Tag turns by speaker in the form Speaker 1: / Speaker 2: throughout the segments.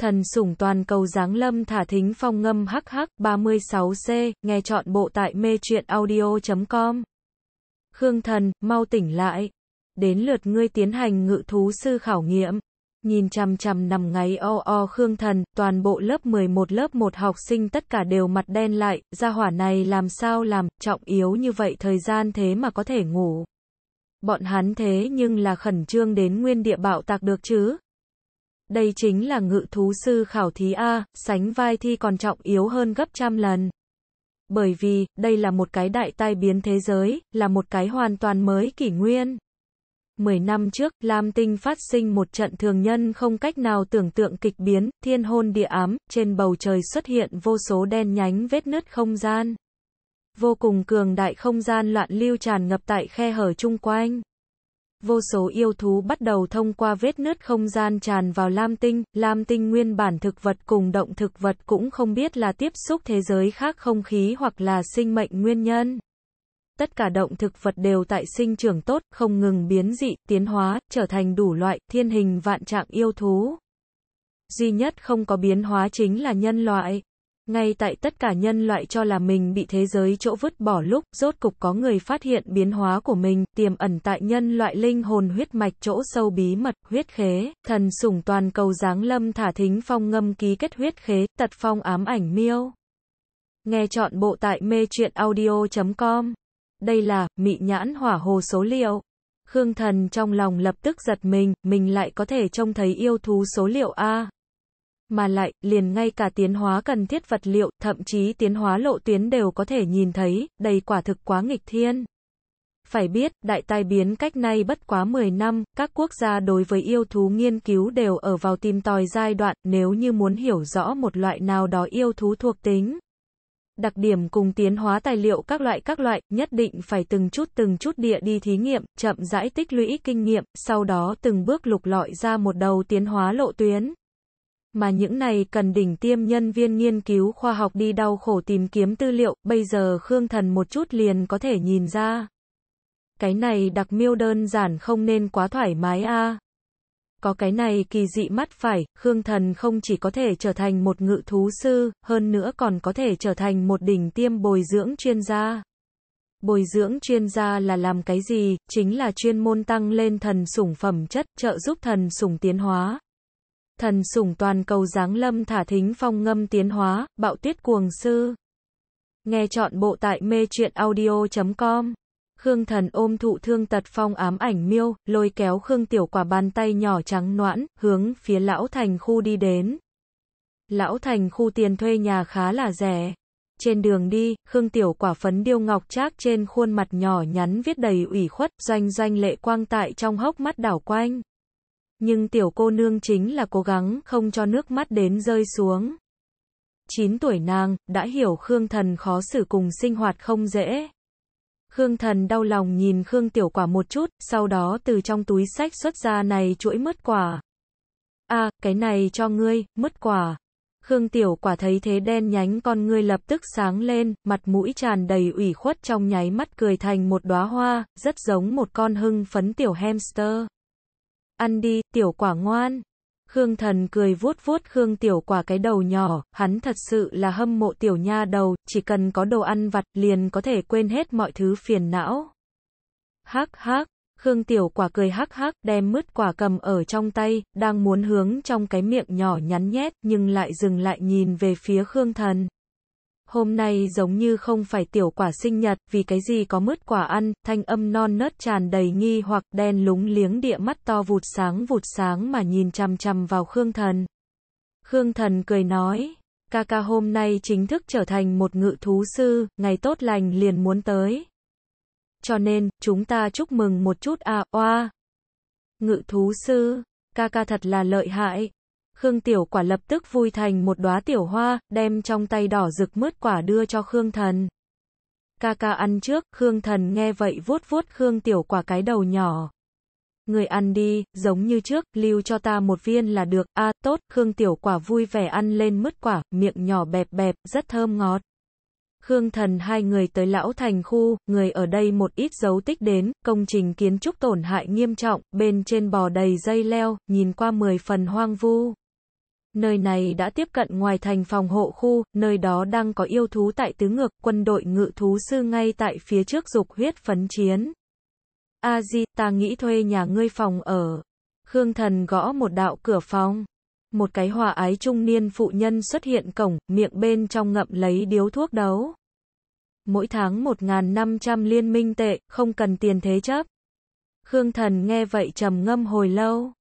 Speaker 1: thần sủng toàn cầu giáng lâm thả thính phong ngâm hh 36C, nghe chọn bộ tại mê truyện audio.com. Khương thần, mau tỉnh lại. Đến lượt ngươi tiến hành ngự thú sư khảo nghiệm. Nhìn chằm chằm nằm ngáy o o Khương thần, toàn bộ lớp 11 lớp 1 học sinh tất cả đều mặt đen lại, ra hỏa này làm sao làm, trọng yếu như vậy thời gian thế mà có thể ngủ. Bọn hắn thế nhưng là khẩn trương đến nguyên địa bạo tạc được chứ đây chính là ngự thú sư khảo thí A, sánh vai thi còn trọng yếu hơn gấp trăm lần. Bởi vì, đây là một cái đại tai biến thế giới, là một cái hoàn toàn mới kỷ nguyên. Mười năm trước, Lam Tinh phát sinh một trận thường nhân không cách nào tưởng tượng kịch biến, thiên hôn địa ám, trên bầu trời xuất hiện vô số đen nhánh vết nứt không gian. Vô cùng cường đại không gian loạn lưu tràn ngập tại khe hở chung quanh vô số yêu thú bắt đầu thông qua vết nứt không gian tràn vào Lam Tinh, Lam Tinh nguyên bản thực vật cùng động thực vật cũng không biết là tiếp xúc thế giới khác không khí hoặc là sinh mệnh nguyên nhân. Tất cả động thực vật đều tại sinh trưởng tốt, không ngừng biến dị, tiến hóa, trở thành đủ loại, thiên hình vạn trạng yêu thú. Duy nhất không có biến hóa chính là nhân loại. Ngay tại tất cả nhân loại cho là mình bị thế giới chỗ vứt bỏ lúc, rốt cục có người phát hiện biến hóa của mình, tiềm ẩn tại nhân loại linh hồn huyết mạch chỗ sâu bí mật, huyết khế, thần sủng toàn cầu giáng lâm thả thính phong ngâm ký kết huyết khế, tật phong ám ảnh miêu. Nghe chọn bộ tại mê truyện audio.com. Đây là, mị nhãn hỏa hồ số liệu. Khương thần trong lòng lập tức giật mình, mình lại có thể trông thấy yêu thú số liệu A. Mà lại, liền ngay cả tiến hóa cần thiết vật liệu, thậm chí tiến hóa lộ tuyến đều có thể nhìn thấy, đây quả thực quá nghịch thiên. Phải biết, đại tai biến cách nay bất quá 10 năm, các quốc gia đối với yêu thú nghiên cứu đều ở vào tìm tòi giai đoạn, nếu như muốn hiểu rõ một loại nào đó yêu thú thuộc tính. Đặc điểm cùng tiến hóa tài liệu các loại các loại, nhất định phải từng chút từng chút địa đi thí nghiệm, chậm rãi tích lũy kinh nghiệm, sau đó từng bước lục lọi ra một đầu tiến hóa lộ tuyến mà những này cần đỉnh tiêm nhân viên nghiên cứu khoa học đi đau khổ tìm kiếm tư liệu, bây giờ Khương Thần một chút liền có thể nhìn ra. Cái này đặc miêu đơn giản không nên quá thoải mái a. Có cái này kỳ dị mắt phải, Khương Thần không chỉ có thể trở thành một ngự thú sư, hơn nữa còn có thể trở thành một đỉnh tiêm bồi dưỡng chuyên gia. Bồi dưỡng chuyên gia là làm cái gì, chính là chuyên môn tăng lên thần sủng phẩm chất, trợ giúp thần sủng tiến hóa, thần sủng toàn cầu giáng lâm thả thính phong ngâm tiến hóa, bạo tuyết cuồng sư. Nghe chọn bộ tại mê truyện audio.com. Khương thần ôm thụ thương tật phong ám ảnh miêu, lôi kéo Khương tiểu quả bàn tay nhỏ trắng noãn, hướng phía lão thành khu đi đến. Lão thành khu tiền thuê nhà khá là rẻ. Trên đường đi, Khương Tiểu quả phấn điêu ngọc trác trên khuôn mặt nhỏ nhắn viết đầy ủy khuất, doanh doanh lệ quang tại trong hốc mắt đảo quanh nhưng tiểu cô nương chính là cố gắng không cho nước mắt đến rơi xuống. 9 tuổi nàng, đã hiểu Khương Thần khó xử cùng sinh hoạt không dễ. Khương Thần đau lòng nhìn Khương Tiểu Quả một chút, sau đó từ trong túi sách xuất ra này chuỗi mứt quả. À, cái này cho ngươi, mứt quả. Khương Tiểu Quả thấy thế đen nhánh con ngươi lập tức sáng lên, mặt mũi tràn đầy ủy khuất trong nháy mắt cười thành một đóa hoa, rất giống một con hưng phấn tiểu hamster. Ăn đi, tiểu quả ngoan. Khương Thần cười vuốt vuốt Khương Tiểu Quả cái đầu nhỏ, hắn thật sự là hâm mộ tiểu nha đầu, chỉ cần có đồ ăn vặt liền có thể quên hết mọi thứ phiền não. Hắc hắc, Khương Tiểu Quả cười hắc hắc, đem mứt quả cầm ở trong tay, đang muốn hướng trong cái miệng nhỏ nhắn nhét, nhưng lại dừng lại nhìn về phía Khương Thần. Hôm nay giống như không phải tiểu quả sinh nhật, vì cái gì có mứt quả ăn, thanh âm non nớt tràn đầy nghi hoặc đen lúng liếng địa mắt to vụt sáng vụt sáng mà nhìn chằm chằm vào Khương Thần. Khương Thần cười nói, ca ca hôm nay chính thức trở thành một ngự thú sư, ngày tốt lành liền muốn tới. Cho nên, chúng ta chúc mừng một chút à, oa. Ngự thú sư, ca ca thật là lợi hại, Khương Tiểu Quả lập tức vui thành một đóa tiểu hoa, đem trong tay đỏ rực mướt quả đưa cho Khương Thần. Ca ca ăn trước, Khương Thần nghe vậy vuốt vuốt Khương Tiểu Quả cái đầu nhỏ. Người ăn đi, giống như trước, lưu cho ta một viên là được, a tốt, Khương Tiểu Quả vui vẻ ăn lên mứt quả, miệng nhỏ bẹp bẹp, rất thơm ngọt. Khương Thần hai người tới Lão Thành khu, người ở đây một ít dấu tích đến, công trình kiến trúc tổn hại nghiêm trọng, bên trên bò đầy dây leo, nhìn qua mười phần hoang vu. Nơi này đã tiếp cận ngoài thành phòng hộ khu, nơi đó đang có yêu thú tại tứ ngược, quân đội ngự thú sư ngay tại phía trước dục huyết phấn chiến. A Di, ta nghĩ thuê nhà ngươi phòng ở. Khương Thần gõ một đạo cửa phòng. Một cái hòa ái trung niên phụ nhân xuất hiện cổng, miệng bên trong ngậm lấy điếu thuốc đấu. Mỗi tháng 1.500 liên minh tệ, không cần tiền thế chấp. Khương Thần nghe vậy trầm ngâm hồi lâu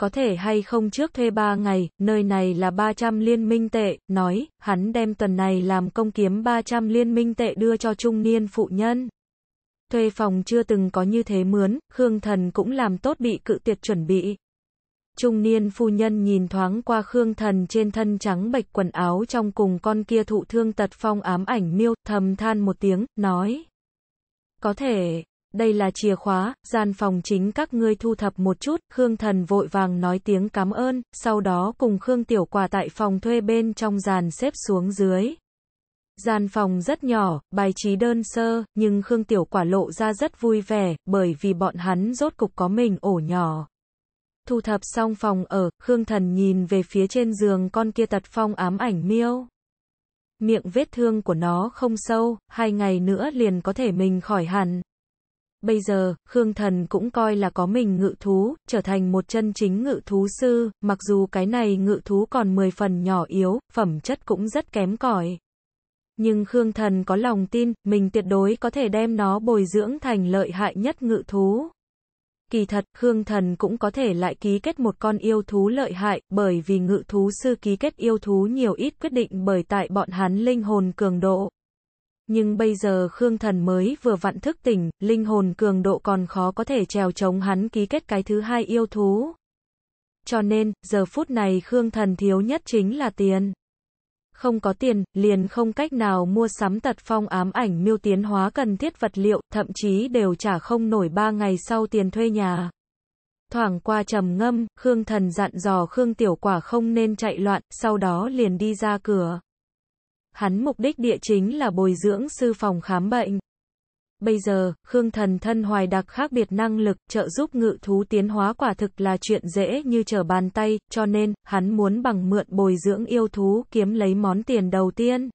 Speaker 1: có thể hay không trước thuê 3 ngày, nơi này là 300 liên minh tệ, nói, hắn đem tuần này làm công kiếm 300 liên minh tệ đưa cho trung niên phụ nhân. Thuê phòng chưa từng có như thế mướn, Khương Thần cũng làm tốt bị cự tuyệt chuẩn bị. Trung niên phu nhân nhìn thoáng qua Khương Thần trên thân trắng bạch quần áo trong cùng con kia thụ thương tật phong ám ảnh miêu, thầm than một tiếng, nói. Có thể, đây là chìa khóa, gian phòng chính các ngươi thu thập một chút, Khương Thần vội vàng nói tiếng cảm ơn, sau đó cùng Khương Tiểu Quả tại phòng thuê bên trong dàn xếp xuống dưới. Gian phòng rất nhỏ, bài trí đơn sơ, nhưng Khương Tiểu Quả lộ ra rất vui vẻ, bởi vì bọn hắn rốt cục có mình ổ nhỏ. Thu thập xong phòng ở, Khương Thần nhìn về phía trên giường con kia tật phong ám ảnh miêu. Miệng vết thương của nó không sâu, hai ngày nữa liền có thể mình khỏi hẳn. Bây giờ, Khương Thần cũng coi là có mình ngự thú, trở thành một chân chính ngự thú sư, mặc dù cái này ngự thú còn 10 phần nhỏ yếu, phẩm chất cũng rất kém cỏi. Nhưng Khương Thần có lòng tin, mình tuyệt đối có thể đem nó bồi dưỡng thành lợi hại nhất ngự thú. Kỳ thật, Khương Thần cũng có thể lại ký kết một con yêu thú lợi hại, bởi vì ngự thú sư ký kết yêu thú nhiều ít quyết định bởi tại bọn hắn linh hồn cường độ nhưng bây giờ Khương Thần mới vừa vặn thức tỉnh, linh hồn cường độ còn khó có thể trèo chống hắn ký kết cái thứ hai yêu thú. Cho nên, giờ phút này Khương Thần thiếu nhất chính là tiền. Không có tiền, liền không cách nào mua sắm tật phong ám ảnh miêu tiến hóa cần thiết vật liệu, thậm chí đều trả không nổi ba ngày sau tiền thuê nhà. Thoảng qua trầm ngâm, Khương Thần dặn dò Khương Tiểu Quả không nên chạy loạn, sau đó liền đi ra cửa hắn mục đích địa chính là bồi dưỡng sư phòng khám bệnh. Bây giờ, Khương Thần thân hoài đặc khác biệt năng lực, trợ giúp ngự thú tiến hóa quả thực là chuyện dễ như trở bàn tay, cho nên, hắn muốn bằng mượn bồi dưỡng yêu thú kiếm lấy món tiền đầu tiên.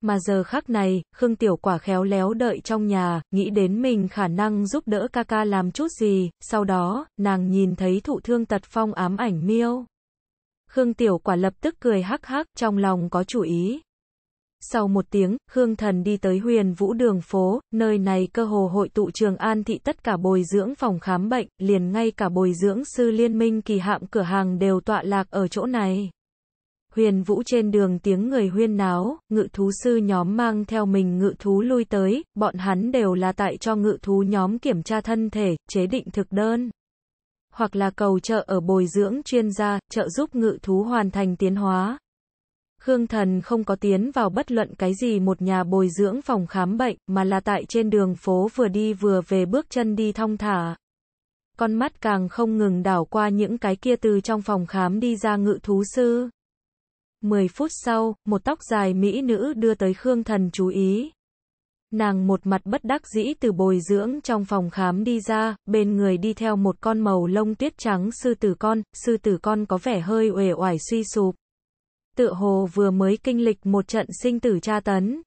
Speaker 1: Mà giờ khắc này, Khương Tiểu Quả khéo léo đợi trong nhà, nghĩ đến mình khả năng giúp đỡ ca ca làm chút gì, sau đó, nàng nhìn thấy thụ thương tật phong ám ảnh miêu. Khương Tiểu Quả lập tức cười hắc hắc, trong lòng có chủ ý. Sau một tiếng, Khương Thần đi tới huyền vũ đường phố, nơi này cơ hồ hội tụ trường an thị tất cả bồi dưỡng phòng khám bệnh, liền ngay cả bồi dưỡng sư liên minh kỳ hạm cửa hàng đều tọa lạc ở chỗ này. Huyền vũ trên đường tiếng người huyên náo, ngự thú sư nhóm mang theo mình ngự thú lui tới, bọn hắn đều là tại cho ngự thú nhóm kiểm tra thân thể, chế định thực đơn. Hoặc là cầu trợ ở bồi dưỡng chuyên gia, trợ giúp ngự thú hoàn thành tiến hóa, Khương Thần không có tiến vào bất luận cái gì một nhà bồi dưỡng phòng khám bệnh, mà là tại trên đường phố vừa đi vừa về bước chân đi thong thả. Con mắt càng không ngừng đảo qua những cái kia từ trong phòng khám đi ra ngự thú sư. Mười phút sau, một tóc dài mỹ nữ đưa tới Khương Thần chú ý. Nàng một mặt bất đắc dĩ từ bồi dưỡng trong phòng khám đi ra, bên người đi theo một con màu lông tuyết trắng sư tử con, sư tử con có vẻ hơi uể oải suy sụp tựa hồ vừa mới kinh lịch một trận sinh tử tra tấn.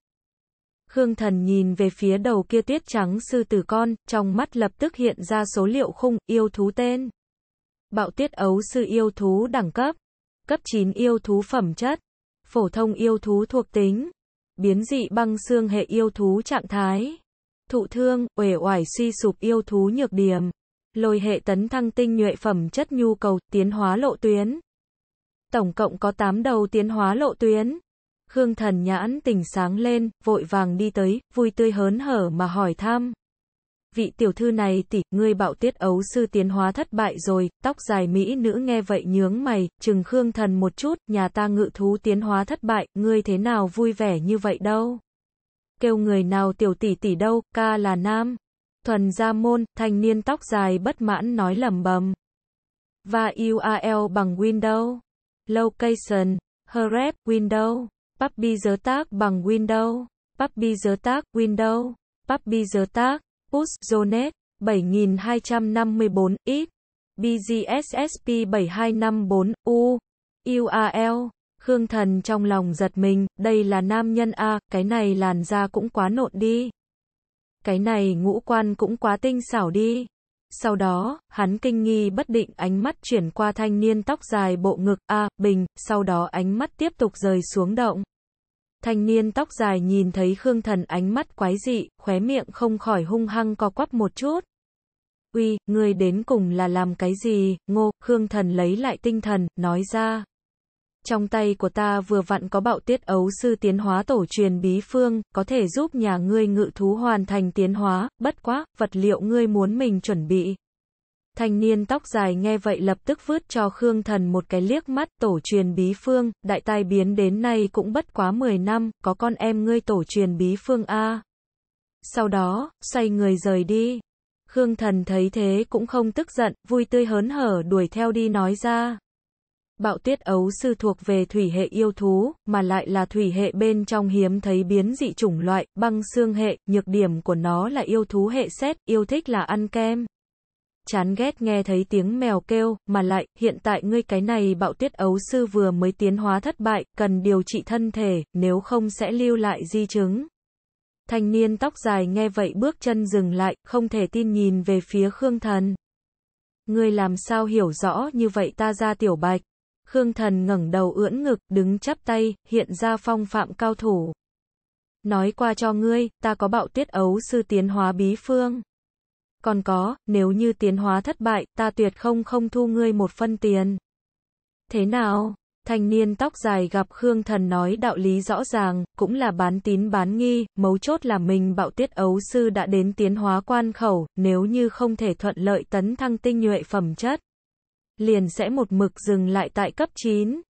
Speaker 1: Khương thần nhìn về phía đầu kia tuyết trắng sư tử con, trong mắt lập tức hiện ra số liệu khung, yêu thú tên. Bạo tuyết ấu sư yêu thú đẳng cấp. Cấp 9 yêu thú phẩm chất. Phổ thông yêu thú thuộc tính. Biến dị băng xương hệ yêu thú trạng thái. Thụ thương, uể oải suy sụp yêu thú nhược điểm. Lôi hệ tấn thăng tinh nhuệ phẩm chất nhu cầu, tiến hóa lộ tuyến tổng cộng có 8 đầu tiến hóa lộ tuyến. Khương thần nhãn tỉnh sáng lên, vội vàng đi tới, vui tươi hớn hở mà hỏi thăm. Vị tiểu thư này tỷ, ngươi bạo tiết ấu sư tiến hóa thất bại rồi, tóc dài mỹ nữ nghe vậy nhướng mày, chừng khương thần một chút, nhà ta ngự thú tiến hóa thất bại, ngươi thế nào vui vẻ như vậy đâu. Kêu người nào tiểu tỷ tỷ đâu, ca là nam. Thuần gia môn, thanh niên tóc dài bất mãn nói lầm bầm. Và URL bằng Windows location, href, window, puppy dớ tác bằng window, puppy dớ tác, window, puppy dớ tác, push, zonet, 7254, x, bgssp 7254, u, url, Khương Thần trong lòng giật mình, đây là nam nhân A, cái này làn da cũng quá nộn đi. Cái này ngũ quan cũng quá tinh xảo đi. Sau đó, hắn kinh nghi bất định ánh mắt chuyển qua thanh niên tóc dài bộ ngực A, Bình, sau đó ánh mắt tiếp tục rời xuống động. Thanh niên tóc dài nhìn thấy Khương Thần ánh mắt quái dị, khóe miệng không khỏi hung hăng co quắp một chút. Uy, người đến cùng là làm cái gì, ngô, Khương Thần lấy lại tinh thần, nói ra trong tay của ta vừa vặn có bạo tiết ấu sư tiến hóa tổ truyền bí phương, có thể giúp nhà ngươi ngự thú hoàn thành tiến hóa, bất quá, vật liệu ngươi muốn mình chuẩn bị. Thanh niên tóc dài nghe vậy lập tức vứt cho Khương Thần một cái liếc mắt tổ truyền bí phương, đại tai biến đến nay cũng bất quá 10 năm, có con em ngươi tổ truyền bí phương A. Sau đó, xoay người rời đi. Khương Thần thấy thế cũng không tức giận, vui tươi hớn hở đuổi theo đi nói ra. Bạo tiết ấu sư thuộc về thủy hệ yêu thú, mà lại là thủy hệ bên trong hiếm thấy biến dị chủng loại, băng xương hệ, nhược điểm của nó là yêu thú hệ xét, yêu thích là ăn kem. Chán ghét nghe thấy tiếng mèo kêu, mà lại, hiện tại ngươi cái này bạo tiết ấu sư vừa mới tiến hóa thất bại, cần điều trị thân thể, nếu không sẽ lưu lại di chứng. Thanh niên tóc dài nghe vậy bước chân dừng lại, không thể tin nhìn về phía Khương Thần. Ngươi làm sao hiểu rõ như vậy ta ra tiểu bạch. Khương Thần ngẩng đầu ưỡn ngực, đứng chắp tay, hiện ra phong phạm cao thủ. Nói qua cho ngươi, ta có bạo tuyết ấu sư tiến hóa bí phương. Còn có, nếu như tiến hóa thất bại, ta tuyệt không không thu ngươi một phân tiền. Thế nào? Thanh niên tóc dài gặp Khương Thần nói đạo lý rõ ràng, cũng là bán tín bán nghi, mấu chốt là mình bạo tiết ấu sư đã đến tiến hóa quan khẩu, nếu như không thể thuận lợi tấn thăng tinh nhuệ phẩm chất liền sẽ một mực dừng lại tại cấp 9.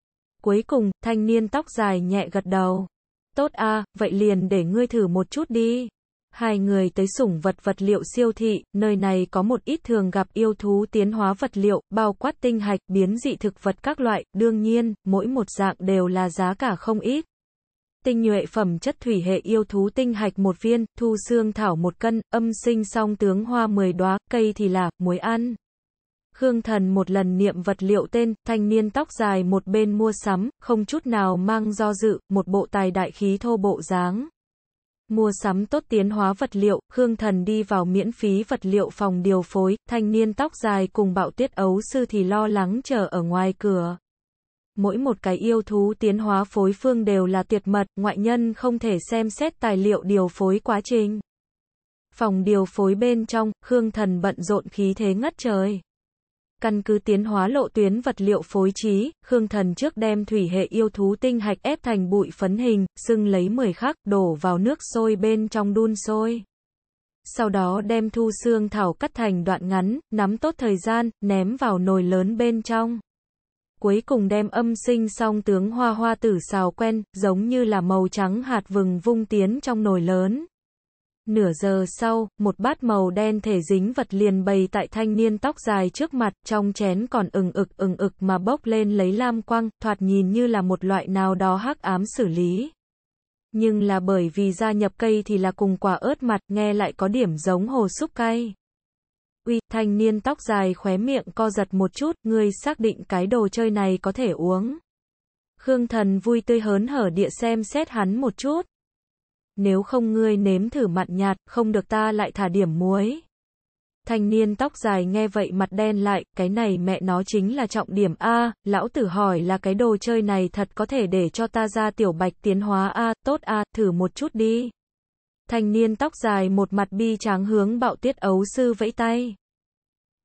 Speaker 1: Cuối cùng, thanh niên tóc dài nhẹ gật đầu. Tốt a, vậy liền để ngươi thử một chút đi. Hai người tới sủng vật vật liệu siêu thị, nơi này có một ít thường gặp yêu thú tiến hóa vật liệu, bao quát tinh hạch, biến dị thực vật các loại, đương nhiên, mỗi một dạng đều là giá cả không ít. Tinh nhuệ phẩm chất thủy hệ yêu thú tinh hạch một viên, thu xương thảo một cân, âm sinh song tướng hoa 10 đóa, cây thì là muối ăn. Khương Thần một lần niệm vật liệu tên, thanh niên tóc dài một bên mua sắm, không chút nào mang do dự, một bộ tài đại khí thô bộ dáng. Mua sắm tốt tiến hóa vật liệu, Khương Thần đi vào miễn phí vật liệu phòng điều phối, thanh niên tóc dài cùng bạo tiết ấu sư thì lo lắng chờ ở ngoài cửa. Mỗi một cái yêu thú tiến hóa phối phương đều là tuyệt mật, ngoại nhân không thể xem xét tài liệu điều phối quá trình. Phòng điều phối bên trong, Khương Thần bận rộn khí thế ngất trời. Căn cứ tiến hóa lộ tuyến vật liệu phối trí, Khương Thần trước đem thủy hệ yêu thú tinh hạch ép thành bụi phấn hình, xưng lấy 10 khắc, đổ vào nước sôi bên trong đun sôi. Sau đó đem thu xương thảo cắt thành đoạn ngắn, nắm tốt thời gian, ném vào nồi lớn bên trong. Cuối cùng đem âm sinh song tướng hoa hoa tử xào quen, giống như là màu trắng hạt vừng vung tiến trong nồi lớn. Nửa giờ sau, một bát màu đen thể dính vật liền bày tại thanh niên tóc dài trước mặt, trong chén còn ừng ực ừng ực mà bốc lên lấy lam quang, thoạt nhìn như là một loại nào đó hắc ám xử lý. Nhưng là bởi vì gia nhập cây thì là cùng quả ớt mặt, nghe lại có điểm giống hồ súc cay. Uy, thanh niên tóc dài khóe miệng co giật một chút, ngươi xác định cái đồ chơi này có thể uống. Khương thần vui tươi hớn hở địa xem xét hắn một chút nếu không ngươi nếm thử mặn nhạt, không được ta lại thả điểm muối. Thanh niên tóc dài nghe vậy mặt đen lại, cái này mẹ nó chính là trọng điểm A, lão tử hỏi là cái đồ chơi này thật có thể để cho ta ra tiểu bạch tiến hóa A, tốt A, thử một chút đi. Thanh niên tóc dài một mặt bi tráng hướng bạo tiết ấu sư vẫy tay.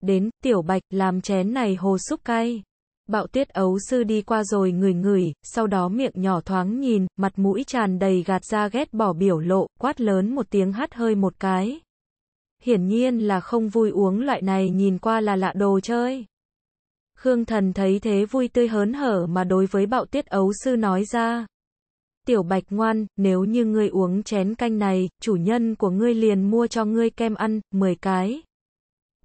Speaker 1: Đến, tiểu bạch, làm chén này hồ súp cay. Bạo tiết ấu sư đi qua rồi ngửi ngửi, sau đó miệng nhỏ thoáng nhìn, mặt mũi tràn đầy gạt ra ghét bỏ biểu lộ, quát lớn một tiếng hắt hơi một cái. Hiển nhiên là không vui uống loại này nhìn qua là lạ đồ chơi. Khương thần thấy thế vui tươi hớn hở mà đối với bạo tiết ấu sư nói ra. Tiểu bạch ngoan, nếu như ngươi uống chén canh này, chủ nhân của ngươi liền mua cho ngươi kem ăn, 10 cái.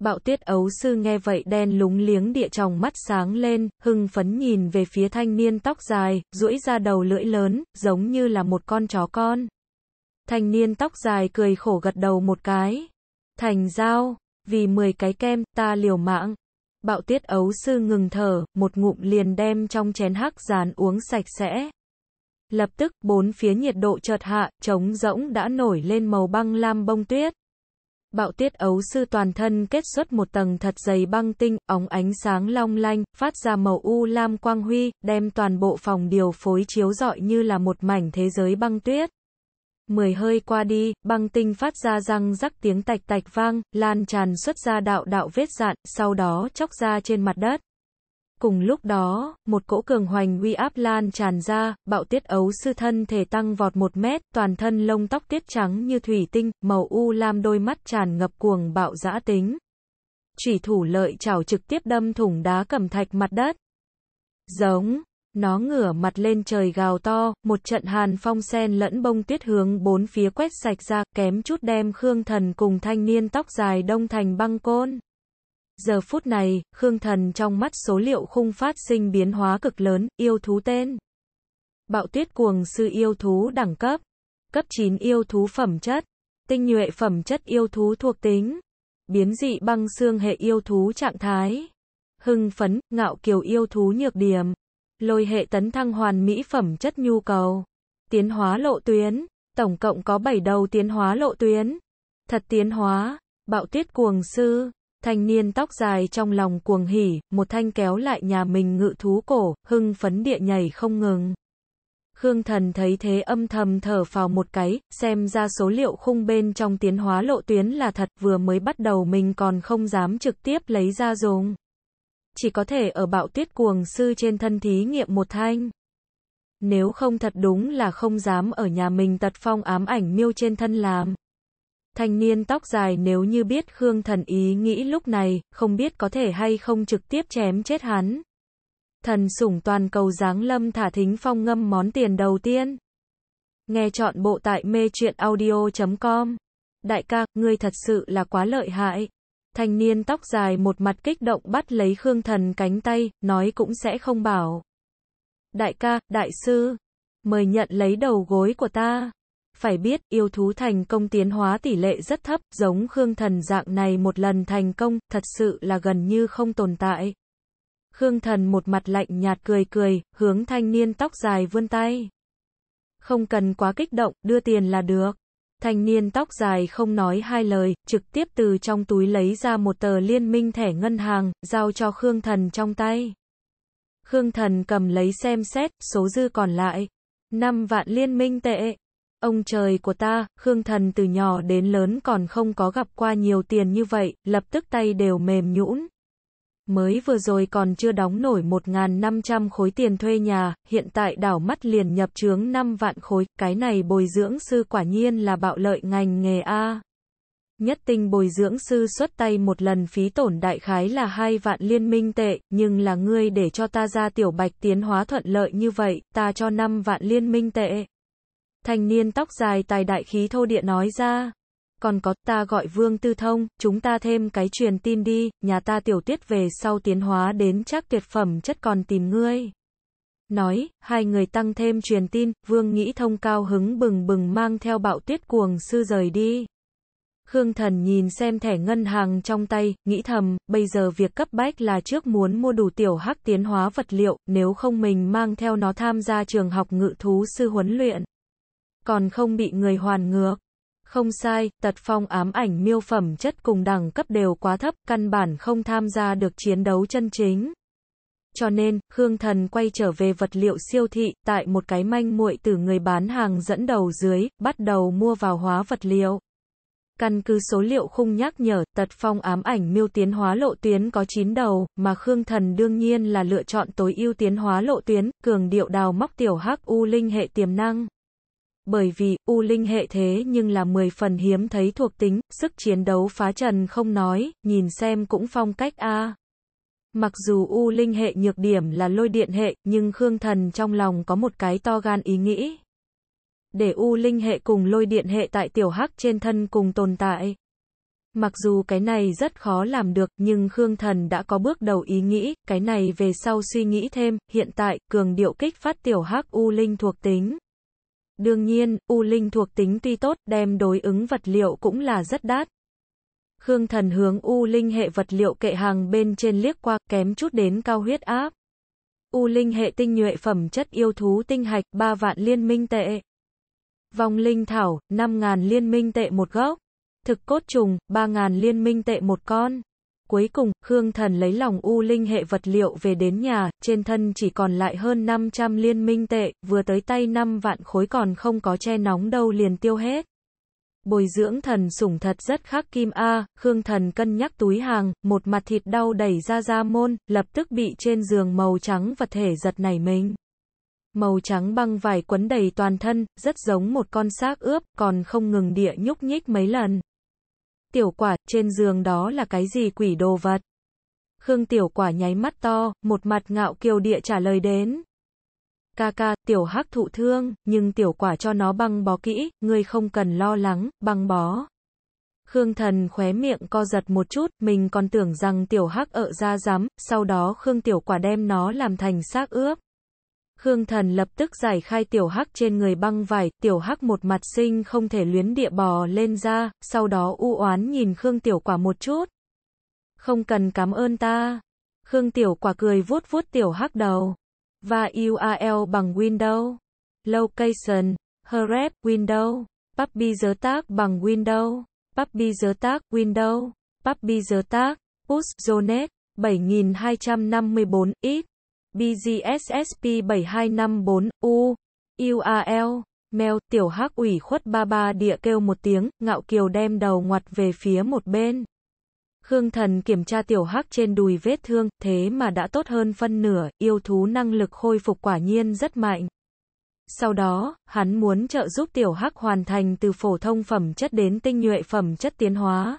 Speaker 1: Bạo tiết ấu sư nghe vậy đen lúng liếng địa tròng mắt sáng lên, hưng phấn nhìn về phía thanh niên tóc dài, duỗi ra đầu lưỡi lớn, giống như là một con chó con. Thanh niên tóc dài cười khổ gật đầu một cái. Thành giao, vì 10 cái kem, ta liều mạng. Bạo tiết ấu sư ngừng thở, một ngụm liền đem trong chén hắc giàn uống sạch sẽ. Lập tức, bốn phía nhiệt độ chợt hạ, trống rỗng đã nổi lên màu băng lam bông tuyết bạo tiết ấu sư toàn thân kết xuất một tầng thật dày băng tinh, óng ánh sáng long lanh, phát ra màu u lam quang huy, đem toàn bộ phòng điều phối chiếu rọi như là một mảnh thế giới băng tuyết. Mười hơi qua đi, băng tinh phát ra răng rắc tiếng tạch tạch vang, lan tràn xuất ra đạo đạo vết dạn, sau đó chóc ra trên mặt đất. Cùng lúc đó, một cỗ cường hoành uy áp lan tràn ra, bạo tiết ấu sư thân thể tăng vọt một mét, toàn thân lông tóc tiết trắng như thủy tinh, màu u lam đôi mắt tràn ngập cuồng bạo dã tính. chỉ thủ lợi chảo trực tiếp đâm thủng đá cẩm thạch mặt đất. Giống, nó ngửa mặt lên trời gào to, một trận hàn phong sen lẫn bông tuyết hướng bốn phía quét sạch ra, kém chút đem Khương Thần cùng thanh niên tóc dài đông thành băng côn. Giờ phút này, Khương Thần trong mắt số liệu khung phát sinh biến hóa cực lớn, yêu thú tên. Bạo tuyết cuồng sư yêu thú đẳng cấp. Cấp 9 yêu thú phẩm chất. Tinh nhuệ phẩm chất yêu thú thuộc tính. Biến dị băng xương hệ yêu thú trạng thái. Hưng phấn, ngạo kiều yêu thú nhược điểm. Lôi hệ tấn thăng hoàn mỹ phẩm chất nhu cầu. Tiến hóa lộ tuyến. Tổng cộng có 7 đầu tiến hóa lộ tuyến. Thật tiến hóa. Bạo tuyết cuồng sư. Thanh niên tóc dài trong lòng cuồng hỉ, một thanh kéo lại nhà mình ngự thú cổ, hưng phấn địa nhảy không ngừng. Khương thần thấy thế âm thầm thở vào một cái, xem ra số liệu khung bên trong tiến hóa lộ tuyến là thật vừa mới bắt đầu mình còn không dám trực tiếp lấy ra dùng. Chỉ có thể ở bạo tuyết cuồng sư trên thân thí nghiệm một thanh. Nếu không thật đúng là không dám ở nhà mình tật phong ám ảnh miêu trên thân làm. Thanh niên tóc dài nếu như biết Khương Thần ý nghĩ lúc này, không biết có thể hay không trực tiếp chém chết hắn. Thần sủng toàn cầu giáng lâm thả thính phong ngâm món tiền đầu tiên. Nghe chọn bộ tại mê truyện audio.com. Đại ca, ngươi thật sự là quá lợi hại. Thanh niên tóc dài một mặt kích động bắt lấy Khương Thần cánh tay, nói cũng sẽ không bảo. Đại ca, đại sư, mời nhận lấy đầu gối của ta. Phải biết, yêu thú thành công tiến hóa tỷ lệ rất thấp, giống Khương Thần dạng này một lần thành công, thật sự là gần như không tồn tại. Khương Thần một mặt lạnh nhạt cười cười, hướng thanh niên tóc dài vươn tay. Không cần quá kích động, đưa tiền là được. Thanh niên tóc dài không nói hai lời, trực tiếp từ trong túi lấy ra một tờ liên minh thẻ ngân hàng, giao cho Khương Thần trong tay. Khương Thần cầm lấy xem xét, số dư còn lại. 5 vạn liên minh tệ, Ông trời của ta, Khương Thần từ nhỏ đến lớn còn không có gặp qua nhiều tiền như vậy, lập tức tay đều mềm nhũn. Mới vừa rồi còn chưa đóng nổi 1.500 khối tiền thuê nhà, hiện tại đảo mắt liền nhập chướng 5 vạn khối, cái này bồi dưỡng sư quả nhiên là bạo lợi ngành nghề A. Nhất tinh bồi dưỡng sư xuất tay một lần phí tổn đại khái là hai vạn liên minh tệ, nhưng là ngươi để cho ta ra tiểu bạch tiến hóa thuận lợi như vậy, ta cho 5 vạn liên minh tệ. Thanh niên tóc dài tài đại khí thô địa nói ra. Còn có, ta gọi Vương Tư Thông, chúng ta thêm cái truyền tin đi, nhà ta tiểu tiết về sau tiến hóa đến chắc tuyệt phẩm chất còn tìm ngươi. Nói, hai người tăng thêm truyền tin, Vương Nghĩ Thông cao hứng bừng bừng mang theo bạo tuyết cuồng sư rời đi. Khương Thần nhìn xem thẻ ngân hàng trong tay, nghĩ thầm, bây giờ việc cấp bách là trước muốn mua đủ tiểu hắc tiến hóa vật liệu, nếu không mình mang theo nó tham gia trường học ngự thú sư huấn luyện còn không bị người hoàn ngược. Không sai, tật phong ám ảnh miêu phẩm chất cùng đẳng cấp đều quá thấp, căn bản không tham gia được chiến đấu chân chính. Cho nên, Khương Thần quay trở về vật liệu siêu thị, tại một cái manh muội từ người bán hàng dẫn đầu dưới, bắt đầu mua vào hóa vật liệu. Căn cứ số liệu khung nhắc nhở, tật phong ám ảnh miêu tiến hóa lộ tuyến có 9 đầu, mà Khương Thần đương nhiên là lựa chọn tối ưu tiến hóa lộ tuyến, cường điệu đào móc tiểu hắc u linh hệ tiềm năng bởi vì U Linh hệ thế nhưng là 10 phần hiếm thấy thuộc tính, sức chiến đấu phá trần không nói, nhìn xem cũng phong cách a. Mặc dù U Linh hệ nhược điểm là lôi điện hệ, nhưng Khương Thần trong lòng có một cái to gan ý nghĩ. Để U Linh hệ cùng lôi điện hệ tại tiểu hắc trên thân cùng tồn tại. Mặc dù cái này rất khó làm được, nhưng Khương Thần đã có bước đầu ý nghĩ, cái này về sau suy nghĩ thêm, hiện tại, cường điệu kích phát tiểu hắc U Linh thuộc tính. Đương nhiên, U Linh thuộc tính tuy tốt, đem đối ứng vật liệu cũng là rất đắt. Khương Thần hướng U Linh hệ vật liệu kệ hàng bên trên liếc qua, kém chút đến cao huyết áp. U Linh hệ tinh nhuệ phẩm chất yêu thú tinh hạch, 3 vạn liên minh tệ. Vòng linh thảo, 5.000 liên minh tệ một gốc. Thực cốt trùng, 3.000 liên minh tệ một con. Cuối cùng, Khương Thần lấy lòng U Linh hệ vật liệu về đến nhà, trên thân chỉ còn lại hơn 500 liên minh tệ, vừa tới tay 5 vạn khối còn không có che nóng đâu liền tiêu hết. Bồi dưỡng thần sủng thật rất khác kim A, à, Khương Thần cân nhắc túi hàng, một mặt thịt đau đẩy ra ra môn, lập tức bị trên giường màu trắng vật thể giật nảy mình. Màu trắng băng vải quấn đầy toàn thân, rất giống một con xác ướp, còn không ngừng địa nhúc nhích mấy lần tiểu quả, trên giường đó là cái gì quỷ đồ vật? Khương tiểu quả nháy mắt to, một mặt ngạo kiều địa trả lời đến. Ca ca, tiểu hắc thụ thương, nhưng tiểu quả cho nó băng bó kỹ, ngươi không cần lo lắng, băng bó. Khương thần khóe miệng co giật một chút, mình còn tưởng rằng tiểu hắc ở ra rắm, sau đó Khương tiểu quả đem nó làm thành xác ướp. Khương Thần lập tức giải khai tiểu hắc trên người băng vải, tiểu hắc một mặt sinh không thể luyến địa bò lên ra, sau đó u oán nhìn Khương Tiểu Quả một chút. Không cần cảm ơn ta. Khương Tiểu Quả cười vuốt vuốt tiểu hắc đầu. Và URL bằng Windows. Location, Href, Windows. Puppy giới tác bằng Windows. Puppy giới tác, Windows. Puppy giới tác, Push, Zonet, 7254, X. BGSSP 7254 U UAL Mèo tiểu hắc ủy khuất ba ba địa kêu một tiếng, ngạo kiều đem đầu ngoặt về phía một bên. Khương thần kiểm tra tiểu hắc trên đùi vết thương, thế mà đã tốt hơn phân nửa, yêu thú năng lực khôi phục quả nhiên rất mạnh. Sau đó, hắn muốn trợ giúp tiểu hắc hoàn thành từ phổ thông phẩm chất đến tinh nhuệ phẩm chất tiến hóa.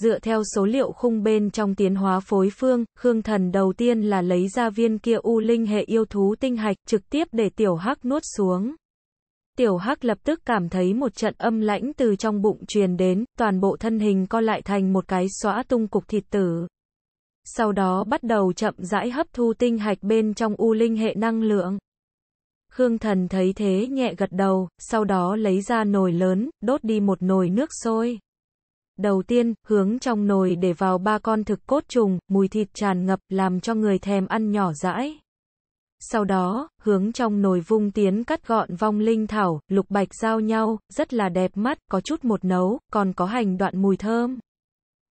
Speaker 1: Dựa theo số liệu khung bên trong tiến hóa phối phương, Khương Thần đầu tiên là lấy ra viên kia U Linh hệ yêu thú tinh hạch trực tiếp để Tiểu Hắc nuốt xuống. Tiểu Hắc lập tức cảm thấy một trận âm lãnh từ trong bụng truyền đến, toàn bộ thân hình co lại thành một cái xóa tung cục thịt tử. Sau đó bắt đầu chậm rãi hấp thu tinh hạch bên trong U Linh hệ năng lượng. Khương Thần thấy thế nhẹ gật đầu, sau đó lấy ra nồi lớn, đốt đi một nồi nước sôi đầu tiên, hướng trong nồi để vào ba con thực cốt trùng, mùi thịt tràn ngập, làm cho người thèm ăn nhỏ rãi. Sau đó, hướng trong nồi vung tiến cắt gọn vong linh thảo, lục bạch giao nhau, rất là đẹp mắt, có chút một nấu, còn có hành đoạn mùi thơm.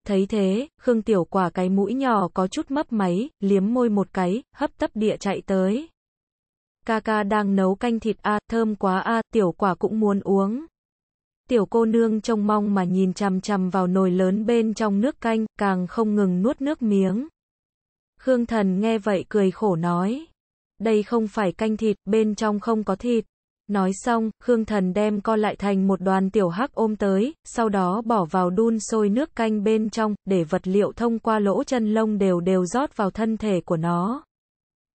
Speaker 1: Thấy thế, Khương Tiểu Quả cái mũi nhỏ có chút mấp máy, liếm môi một cái, hấp tấp địa chạy tới. Ca ca đang nấu canh thịt a, thơm quá a, Tiểu Quả cũng muốn uống tiểu cô nương trông mong mà nhìn chằm chằm vào nồi lớn bên trong nước canh, càng không ngừng nuốt nước miếng. Khương Thần nghe vậy cười khổ nói, đây không phải canh thịt, bên trong không có thịt. Nói xong, Khương Thần đem co lại thành một đoàn tiểu hắc ôm tới, sau đó bỏ vào đun sôi nước canh bên trong, để vật liệu thông qua lỗ chân lông đều đều rót vào thân thể của nó.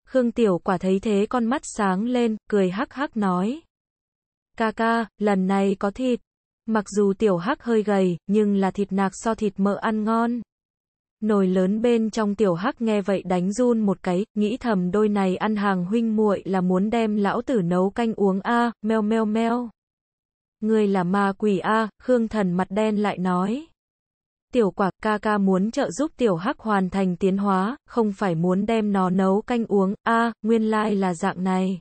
Speaker 1: Khương Tiểu quả thấy thế con mắt sáng lên, cười hắc hắc nói. Ca ca, lần này có thịt. Mặc dù tiểu hắc hơi gầy, nhưng là thịt nạc so thịt mỡ ăn ngon. Nồi lớn bên trong tiểu hắc nghe vậy đánh run một cái, nghĩ thầm đôi này ăn hàng huynh muội là muốn đem lão tử nấu canh uống a, à, meo meo meo. Ngươi là ma quỷ a, Khương Thần mặt đen lại nói. Tiểu quả ca ca muốn trợ giúp tiểu hắc hoàn thành tiến hóa, không phải muốn đem nó nấu canh uống, a, nguyên lai là dạng này.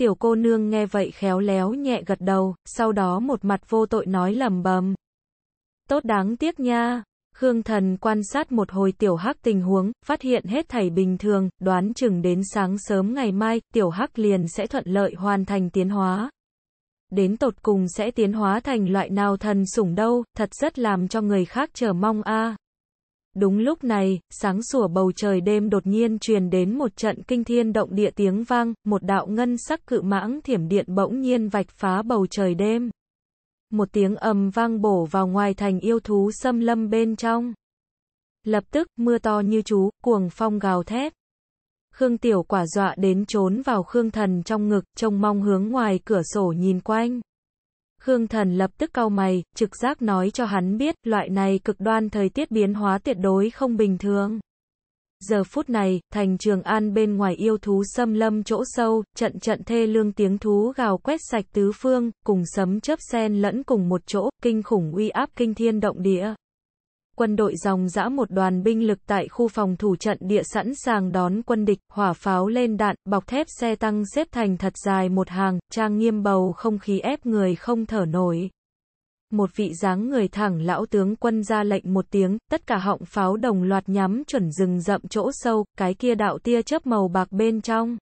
Speaker 1: Tiểu cô nương nghe vậy khéo léo nhẹ gật đầu, sau đó một mặt vô tội nói lầm bầm. Tốt đáng tiếc nha. Khương thần quan sát một hồi tiểu hắc tình huống, phát hiện hết thảy bình thường, đoán chừng đến sáng sớm ngày mai, tiểu hắc liền sẽ thuận lợi hoàn thành tiến hóa. Đến tột cùng sẽ tiến hóa thành loại nào thần sủng đâu, thật rất làm cho người khác chờ mong a. Đúng lúc này, sáng sủa bầu trời đêm đột nhiên truyền đến một trận kinh thiên động địa tiếng vang, một đạo ngân sắc cự mãng thiểm điện bỗng nhiên vạch phá bầu trời đêm. Một tiếng ầm vang bổ vào ngoài thành yêu thú xâm lâm bên trong. Lập tức, mưa to như chú, cuồng phong gào thét. Khương Tiểu quả dọa đến trốn vào Khương Thần trong ngực, trông mong hướng ngoài cửa sổ nhìn quanh. Khương Thần lập tức cau mày, trực giác nói cho hắn biết, loại này cực đoan thời tiết biến hóa tuyệt đối không bình thường. Giờ phút này, thành Trường An bên ngoài yêu thú xâm lâm chỗ sâu, trận trận thê lương tiếng thú gào quét sạch tứ phương, cùng sấm chớp sen lẫn cùng một chỗ, kinh khủng uy áp kinh thiên động địa quân đội dòng dã một đoàn binh lực tại khu phòng thủ trận địa sẵn sàng đón quân địch, hỏa pháo lên đạn, bọc thép xe tăng xếp thành thật dài một hàng, trang nghiêm bầu không khí ép người không thở nổi. Một vị dáng người thẳng lão tướng quân ra lệnh một tiếng, tất cả họng pháo đồng loạt nhắm chuẩn rừng rậm chỗ sâu, cái kia đạo tia chớp màu bạc bên trong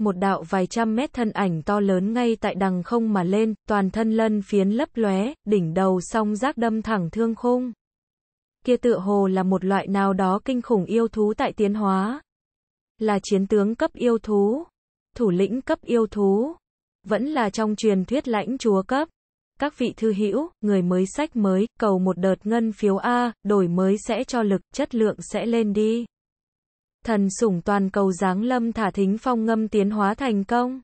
Speaker 1: một đạo vài trăm mét thân ảnh to lớn ngay tại đằng không mà lên, toàn thân lân phiến lấp lóe, đỉnh đầu song giác đâm thẳng thương khung kia tựa hồ là một loại nào đó kinh khủng yêu thú tại tiến hóa. Là chiến tướng cấp yêu thú, thủ lĩnh cấp yêu thú, vẫn là trong truyền thuyết lãnh chúa cấp. Các vị thư hữu, người mới sách mới, cầu một đợt ngân phiếu A, đổi mới sẽ cho lực, chất lượng sẽ lên đi. Thần sủng toàn cầu giáng lâm thả thính phong ngâm tiến hóa thành công.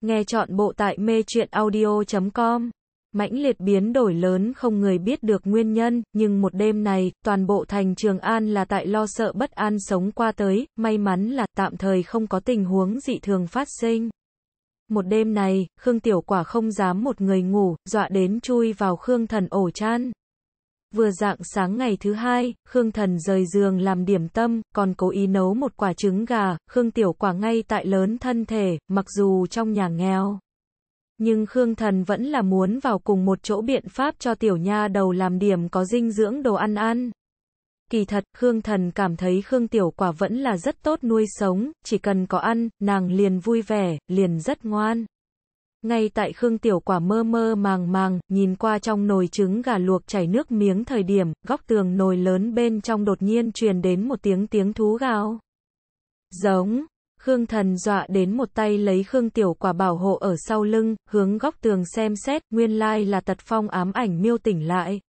Speaker 1: Nghe chọn bộ tại mê truyện audio.com mãnh liệt biến đổi lớn không người biết được nguyên nhân, nhưng một đêm này, toàn bộ thành Trường An là tại lo sợ bất an sống qua tới, may mắn là tạm thời không có tình huống dị thường phát sinh. Một đêm này, Khương Tiểu Quả không dám một người ngủ, dọa đến chui vào Khương Thần ổ chăn. Vừa dạng sáng ngày thứ hai, Khương Thần rời giường làm điểm tâm, còn cố ý nấu một quả trứng gà, Khương Tiểu Quả ngay tại lớn thân thể, mặc dù trong nhà nghèo nhưng Khương Thần vẫn là muốn vào cùng một chỗ biện pháp cho tiểu nha đầu làm điểm có dinh dưỡng đồ ăn ăn. Kỳ thật, Khương Thần cảm thấy Khương Tiểu Quả vẫn là rất tốt nuôi sống, chỉ cần có ăn, nàng liền vui vẻ, liền rất ngoan. Ngay tại Khương Tiểu Quả mơ mơ màng màng, nhìn qua trong nồi trứng gà luộc chảy nước miếng thời điểm, góc tường nồi lớn bên trong đột nhiên truyền đến một tiếng tiếng thú gào. Giống, Khương thần dọa đến một tay lấy Khương tiểu quả bảo hộ ở sau lưng, hướng góc tường xem xét, nguyên lai là tật phong ám ảnh miêu tỉnh lại.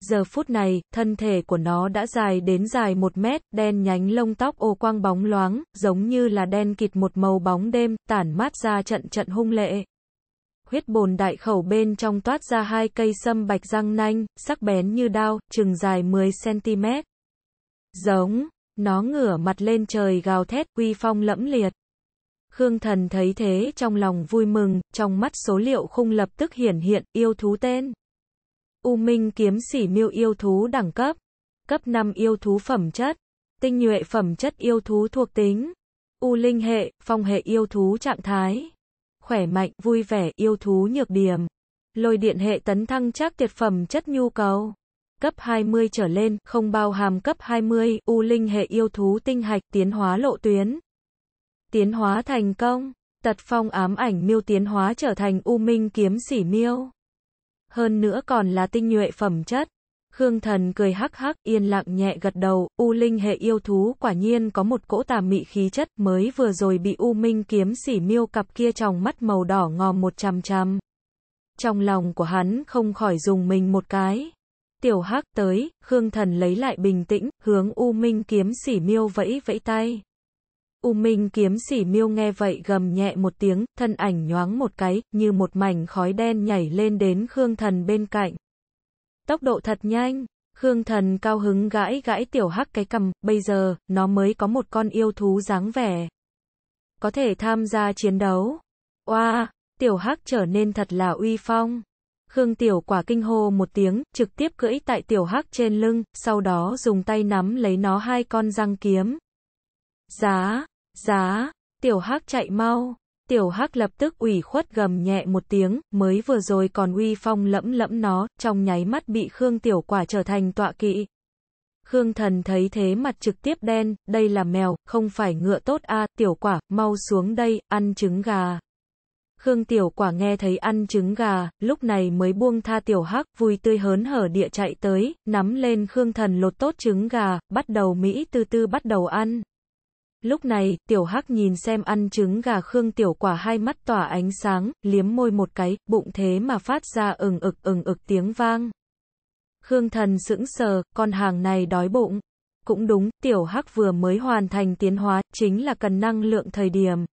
Speaker 1: Giờ phút này, thân thể của nó đã dài đến dài một mét, đen nhánh lông tóc ô quang bóng loáng, giống như là đen kịt một màu bóng đêm, tản mát ra trận trận hung lệ. Huyết bồn đại khẩu bên trong toát ra hai cây sâm bạch răng nanh, sắc bén như đao, chừng dài 10cm. Giống nó ngửa mặt lên trời gào thét, uy phong lẫm liệt. Khương Thần thấy thế trong lòng vui mừng, trong mắt số liệu khung lập tức hiển hiện, yêu thú tên. U Minh kiếm sỉ miêu yêu thú đẳng cấp. Cấp 5 yêu thú phẩm chất. Tinh nhuệ phẩm chất yêu thú thuộc tính. U Linh hệ, phong hệ yêu thú trạng thái. Khỏe mạnh, vui vẻ, yêu thú nhược điểm. Lôi điện hệ tấn thăng chắc tuyệt phẩm chất nhu cầu cấp 20 trở lên, không bao hàm cấp 20, U linh hệ yêu thú tinh hạch tiến hóa lộ tuyến. Tiến hóa thành công, tật phong ám ảnh miêu tiến hóa trở thành U minh kiếm sỉ miêu. Hơn nữa còn là tinh nhuệ phẩm chất. Khương thần cười hắc hắc, yên lặng nhẹ gật đầu, U linh hệ yêu thú quả nhiên có một cỗ tà mị khí chất mới vừa rồi bị U minh kiếm sỉ miêu cặp kia trong mắt màu đỏ ngòm một trăm trăm. Trong lòng của hắn không khỏi dùng mình một cái tiểu hắc tới, Khương Thần lấy lại bình tĩnh, hướng U Minh kiếm sỉ miêu vẫy vẫy tay. U Minh kiếm sỉ miêu nghe vậy gầm nhẹ một tiếng, thân ảnh nhoáng một cái, như một mảnh khói đen nhảy lên đến Khương Thần bên cạnh. Tốc độ thật nhanh, Khương Thần cao hứng gãi gãi tiểu hắc cái cầm, bây giờ, nó mới có một con yêu thú dáng vẻ. Có thể tham gia chiến đấu. Oa, wow, tiểu hắc trở nên thật là uy phong. Khương Tiểu Quả kinh hô một tiếng, trực tiếp cưỡi tại Tiểu Hắc trên lưng, sau đó dùng tay nắm lấy nó hai con răng kiếm. Giá, giá, Tiểu Hắc chạy mau. Tiểu Hắc lập tức ủy khuất gầm nhẹ một tiếng, mới vừa rồi còn uy phong lẫm lẫm nó, trong nháy mắt bị Khương Tiểu Quả trở thành tọa kỵ. Khương Thần thấy thế mặt trực tiếp đen, đây là mèo, không phải ngựa tốt a, Tiểu Quả, mau xuống đây, ăn trứng gà. Khương Tiểu Quả nghe thấy ăn trứng gà, lúc này mới buông tha Tiểu Hắc, vui tươi hớn hở địa chạy tới, nắm lên Khương Thần lột tốt trứng gà, bắt đầu Mỹ từ từ bắt đầu ăn. Lúc này, Tiểu Hắc nhìn xem ăn trứng gà Khương Tiểu Quả hai mắt tỏa ánh sáng, liếm môi một cái, bụng thế mà phát ra ừng ực ừng ực tiếng vang. Khương Thần sững sờ, con hàng này đói bụng. Cũng đúng, Tiểu Hắc vừa mới hoàn thành tiến hóa, chính là cần năng lượng thời điểm.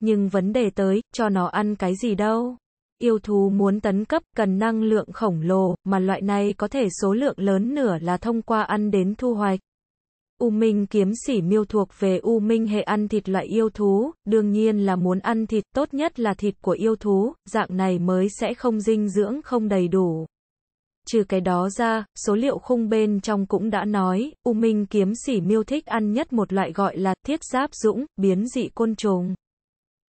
Speaker 1: Nhưng vấn đề tới, cho nó ăn cái gì đâu. Yêu thú muốn tấn cấp cần năng lượng khổng lồ, mà loại này có thể số lượng lớn nửa là thông qua ăn đến thu hoạch. U Minh kiếm sĩ miêu thuộc về U Minh hệ ăn thịt loại yêu thú, đương nhiên là muốn ăn thịt tốt nhất là thịt của yêu thú, dạng này mới sẽ không dinh dưỡng không đầy đủ. Trừ cái đó ra, số liệu khung bên trong cũng đã nói, U Minh kiếm sĩ miêu thích ăn nhất một loại gọi là thiết giáp dũng, biến dị côn trùng.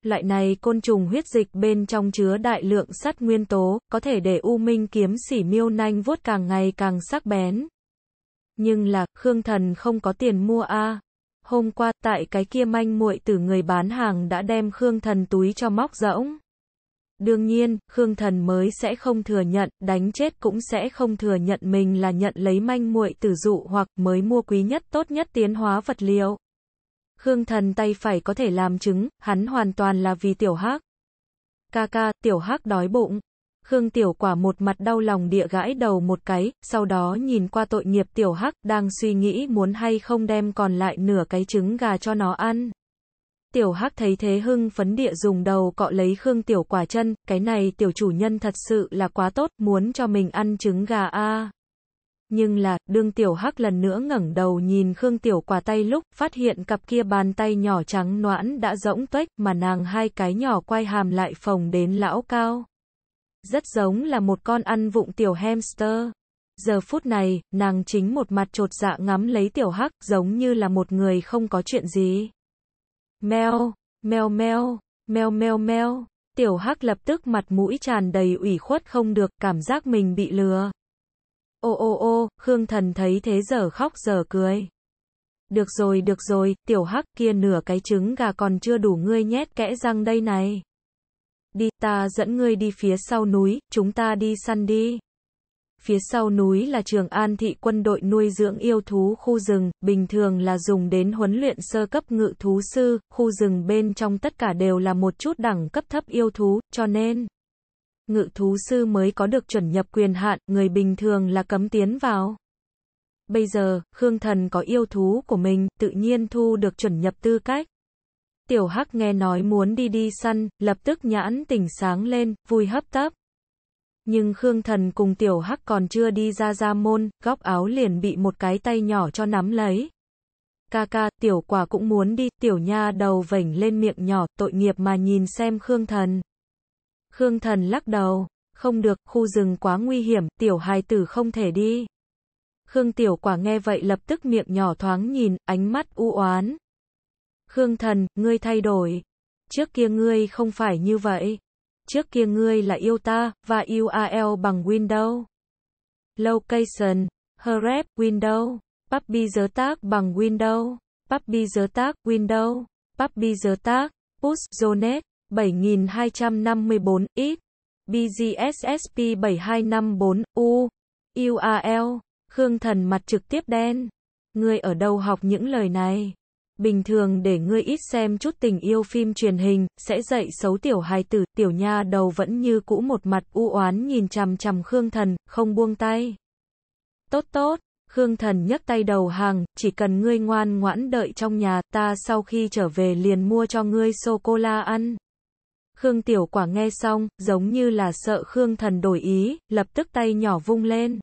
Speaker 1: Loại này côn trùng huyết dịch bên trong chứa đại lượng sắt nguyên tố, có thể để U Minh kiếm sỉ miêu nanh vuốt càng ngày càng sắc bén. Nhưng là, Khương Thần không có tiền mua a. Hôm qua, tại cái kia manh muội từ người bán hàng đã đem Khương Thần túi cho móc rỗng. Đương nhiên, Khương Thần mới sẽ không thừa nhận, đánh chết cũng sẽ không thừa nhận mình là nhận lấy manh muội tử dụ hoặc mới mua quý nhất tốt nhất tiến hóa vật liệu. Khương Thần tay phải có thể làm chứng, hắn hoàn toàn là vì tiểu hắc. Ca ca, tiểu hắc đói bụng. Khương Tiểu Quả một mặt đau lòng địa gãi đầu một cái, sau đó nhìn qua tội nghiệp Tiểu Hắc đang suy nghĩ muốn hay không đem còn lại nửa cái trứng gà cho nó ăn. Tiểu Hắc thấy thế hưng phấn địa dùng đầu cọ lấy Khương Tiểu Quả chân, cái này tiểu chủ nhân thật sự là quá tốt, muốn cho mình ăn trứng gà a. À. Nhưng là, đương tiểu hắc lần nữa ngẩng đầu nhìn Khương tiểu quả tay lúc, phát hiện cặp kia bàn tay nhỏ trắng noãn đã rỗng tuếch, mà nàng hai cái nhỏ quay hàm lại phồng đến lão cao. Rất giống là một con ăn vụng tiểu hamster. Giờ phút này, nàng chính một mặt trột dạ ngắm lấy tiểu hắc, giống như là một người không có chuyện gì. Mèo, mèo mèo, mèo mèo mèo. Tiểu hắc lập tức mặt mũi tràn đầy ủy khuất không được, cảm giác mình bị lừa. Ô ô ô, Khương Thần thấy thế giờ khóc giờ cười. Được rồi được rồi, tiểu hắc kia nửa cái trứng gà còn chưa đủ ngươi nhét kẽ răng đây này. Đi, ta dẫn ngươi đi phía sau núi, chúng ta đi săn đi. Phía sau núi là trường an thị quân đội nuôi dưỡng yêu thú khu rừng, bình thường là dùng đến huấn luyện sơ cấp ngự thú sư, khu rừng bên trong tất cả đều là một chút đẳng cấp thấp yêu thú, cho nên ngự thú sư mới có được chuẩn nhập quyền hạn, người bình thường là cấm tiến vào. Bây giờ, Khương Thần có yêu thú của mình, tự nhiên thu được chuẩn nhập tư cách. Tiểu Hắc nghe nói muốn đi đi săn, lập tức nhãn tỉnh sáng lên, vui hấp tấp. Nhưng Khương Thần cùng Tiểu Hắc còn chưa đi ra ra môn, góc áo liền bị một cái tay nhỏ cho nắm lấy. Ca ca, Tiểu Quả cũng muốn đi, Tiểu Nha đầu vểnh lên miệng nhỏ, tội nghiệp mà nhìn xem Khương Thần. Khương Thần lắc đầu, không được, khu rừng quá nguy hiểm, tiểu hài tử không thể đi. Khương Tiểu Quả nghe vậy lập tức miệng nhỏ thoáng nhìn, ánh mắt u oán. Khương Thần, ngươi thay đổi. Trước kia ngươi không phải như vậy. Trước kia ngươi là yêu ta, và URL bằng Windows. Location, Hrep, Windows. Puppy giới tác bằng Windows. Puppy giới tác, Windows. Puppy giới tác, Push, Zonet. 7254 x BGSSP 7254 U UAL Khương Thần mặt trực tiếp đen. Ngươi ở đâu học những lời này? Bình thường để ngươi ít xem chút tình yêu phim truyền hình, sẽ dạy xấu tiểu hài tử, tiểu nha đầu vẫn như cũ một mặt u oán nhìn chằm chằm Khương Thần, không buông tay. Tốt tốt, Khương Thần nhấc tay đầu hàng, chỉ cần ngươi ngoan ngoãn đợi trong nhà, ta sau khi trở về liền mua cho ngươi sô-cô-la ăn. Khương Tiểu Quả nghe xong, giống như là sợ Khương Thần đổi ý, lập tức tay nhỏ vung lên.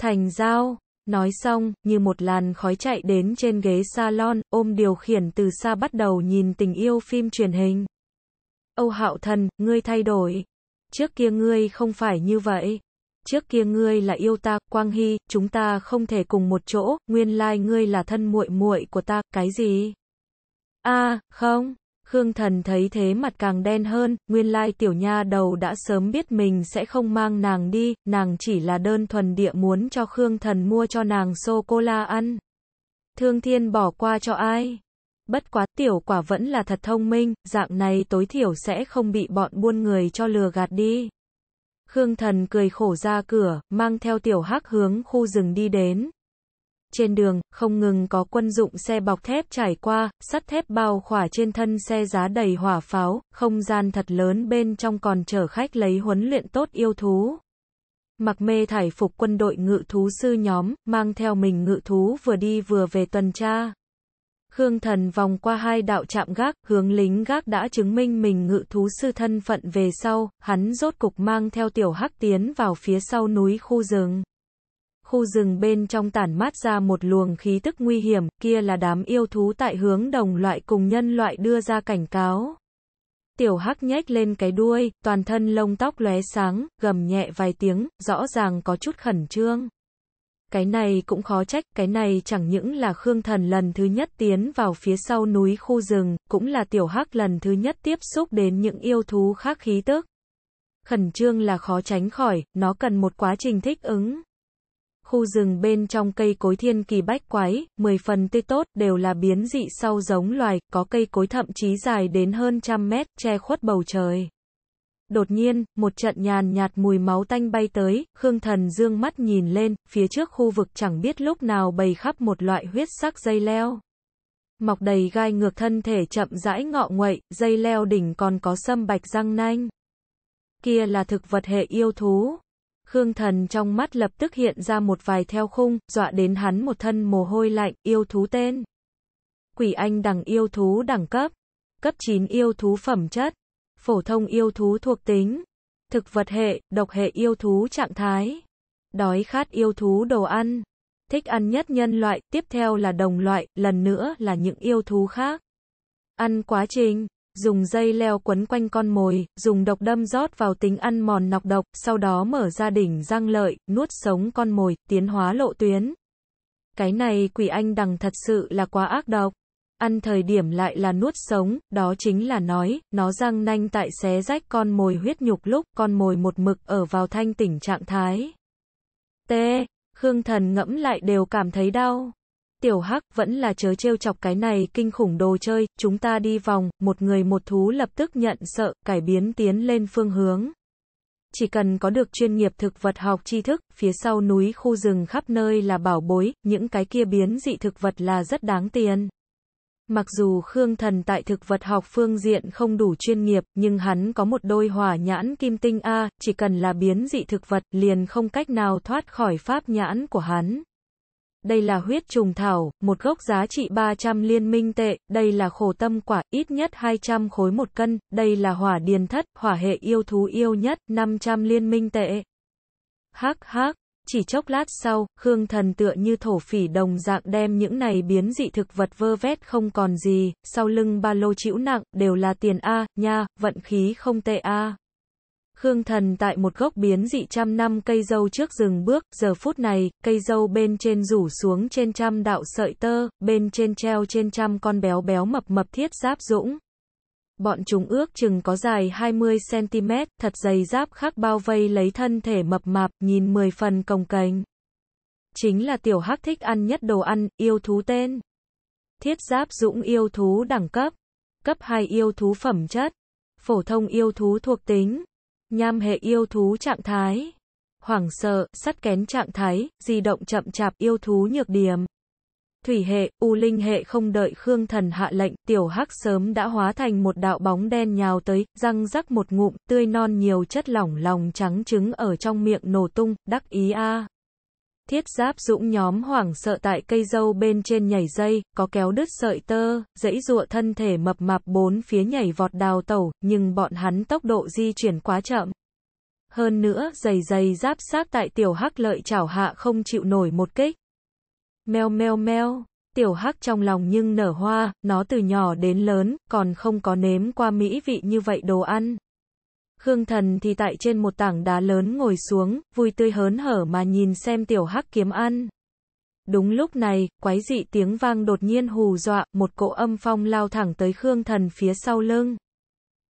Speaker 1: Thành dao, nói xong, như một làn khói chạy đến trên ghế salon, ôm điều khiển từ xa bắt đầu nhìn tình yêu phim truyền hình. Âu Hạo Thần, ngươi thay đổi. Trước kia ngươi không phải như vậy. Trước kia ngươi là yêu ta, Quang Hy, chúng ta không thể cùng một chỗ, nguyên lai like ngươi là thân muội muội của ta, cái gì? A, không. Khương Thần thấy thế mặt càng đen hơn, nguyên lai tiểu nha đầu đã sớm biết mình sẽ không mang nàng đi, nàng chỉ là đơn thuần địa muốn cho Khương Thần mua cho nàng sô-cô-la ăn. Thương thiên bỏ qua cho ai? Bất quá tiểu quả vẫn là thật thông minh, dạng này tối thiểu sẽ không bị bọn buôn người cho lừa gạt đi. Khương Thần cười khổ ra cửa, mang theo tiểu hắc hướng khu rừng đi đến trên đường, không ngừng có quân dụng xe bọc thép trải qua, sắt thép bao khỏa trên thân xe giá đầy hỏa pháo, không gian thật lớn bên trong còn chở khách lấy huấn luyện tốt yêu thú. Mặc mê thải phục quân đội ngự thú sư nhóm, mang theo mình ngự thú vừa đi vừa về tuần tra. Khương thần vòng qua hai đạo chạm gác, hướng lính gác đã chứng minh mình ngự thú sư thân phận về sau, hắn rốt cục mang theo tiểu hắc tiến vào phía sau núi khu rừng khu rừng bên trong tản mát ra một luồng khí tức nguy hiểm, kia là đám yêu thú tại hướng đồng loại cùng nhân loại đưa ra cảnh cáo. Tiểu hắc nhếch lên cái đuôi, toàn thân lông tóc lóe sáng, gầm nhẹ vài tiếng, rõ ràng có chút khẩn trương. Cái này cũng khó trách, cái này chẳng những là Khương Thần lần thứ nhất tiến vào phía sau núi khu rừng, cũng là tiểu hắc lần thứ nhất tiếp xúc đến những yêu thú khác khí tức. Khẩn trương là khó tránh khỏi, nó cần một quá trình thích ứng khu rừng bên trong cây cối thiên kỳ bách quái, 10 phần tươi tốt, đều là biến dị sau giống loài, có cây cối thậm chí dài đến hơn trăm mét, che khuất bầu trời. Đột nhiên, một trận nhàn nhạt mùi máu tanh bay tới, Khương Thần dương mắt nhìn lên, phía trước khu vực chẳng biết lúc nào bày khắp một loại huyết sắc dây leo. Mọc đầy gai ngược thân thể chậm rãi ngọ nguậy, dây leo đỉnh còn có sâm bạch răng nanh. Kia là thực vật hệ yêu thú, Khương Thần trong mắt lập tức hiện ra một vài theo khung, dọa đến hắn một thân mồ hôi lạnh, yêu thú tên. Quỷ Anh đẳng yêu thú đẳng cấp, cấp 9 yêu thú phẩm chất, phổ thông yêu thú thuộc tính, thực vật hệ, độc hệ yêu thú trạng thái, đói khát yêu thú đồ ăn, thích ăn nhất nhân loại, tiếp theo là đồng loại, lần nữa là những yêu thú khác. Ăn quá trình dùng dây leo quấn quanh con mồi, dùng độc đâm rót vào tính ăn mòn nọc độc, sau đó mở ra đỉnh răng lợi, nuốt sống con mồi, tiến hóa lộ tuyến. Cái này quỷ anh đằng thật sự là quá ác độc. Ăn thời điểm lại là nuốt sống, đó chính là nói, nó răng nanh tại xé rách con mồi huyết nhục lúc con mồi một mực ở vào thanh tỉnh trạng thái. T. Khương thần ngẫm lại đều cảm thấy đau tiểu hắc, vẫn là chớ trêu chọc cái này, kinh khủng đồ chơi, chúng ta đi vòng, một người một thú lập tức nhận sợ, cải biến tiến lên phương hướng. Chỉ cần có được chuyên nghiệp thực vật học tri thức, phía sau núi khu rừng khắp nơi là bảo bối, những cái kia biến dị thực vật là rất đáng tiền. Mặc dù Khương Thần tại thực vật học phương diện không đủ chuyên nghiệp, nhưng hắn có một đôi hỏa nhãn kim tinh A, chỉ cần là biến dị thực vật liền không cách nào thoát khỏi pháp nhãn của hắn đây là huyết trùng thảo, một gốc giá trị 300 liên minh tệ, đây là khổ tâm quả, ít nhất 200 khối một cân, đây là hỏa điền thất, hỏa hệ yêu thú yêu nhất, 500 liên minh tệ. Hắc hắc, chỉ chốc lát sau, Khương Thần tựa như thổ phỉ đồng dạng đem những này biến dị thực vật vơ vét không còn gì, sau lưng ba lô chịu nặng, đều là tiền A, nha, vận khí không tệ A. Khương Thần tại một gốc biến dị trăm năm cây dâu trước rừng bước, giờ phút này, cây dâu bên trên rủ xuống trên trăm đạo sợi tơ, bên trên treo trên trăm con béo béo mập mập thiết giáp dũng. Bọn chúng ước chừng có dài 20cm, thật dày giáp khắc bao vây lấy thân thể mập mạp, nhìn mười phần cồng cành Chính là tiểu hắc thích ăn nhất đồ ăn, yêu thú tên. Thiết giáp dũng yêu thú đẳng cấp. Cấp 2 yêu thú phẩm chất. Phổ thông yêu thú thuộc tính. Nham hệ yêu thú trạng thái. Hoảng sợ, sắt kén trạng thái, di động chậm chạp yêu thú nhược điểm. Thủy hệ, U Linh hệ không đợi Khương Thần hạ lệnh, tiểu hắc sớm đã hóa thành một đạo bóng đen nhào tới, răng rắc một ngụm, tươi non nhiều chất lỏng lòng trắng trứng ở trong miệng nổ tung, đắc ý a. À. Thiết giáp dũng nhóm hoảng sợ tại cây dâu bên trên nhảy dây, có kéo đứt sợi tơ, dãy dụa thân thể mập mạp bốn phía nhảy vọt đào tẩu, nhưng bọn hắn tốc độ di chuyển quá chậm. Hơn nữa, dày dày giáp sát tại tiểu hắc lợi chảo hạ không chịu nổi một kích. Meo meo meo, tiểu hắc trong lòng nhưng nở hoa, nó từ nhỏ đến lớn, còn không có nếm qua mỹ vị như vậy đồ ăn, Khương Thần thì tại trên một tảng đá lớn ngồi xuống, vui tươi hớn hở mà nhìn xem tiểu hắc kiếm ăn. Đúng lúc này, quái dị tiếng vang đột nhiên hù dọa, một cỗ âm phong lao thẳng tới Khương Thần phía sau lưng.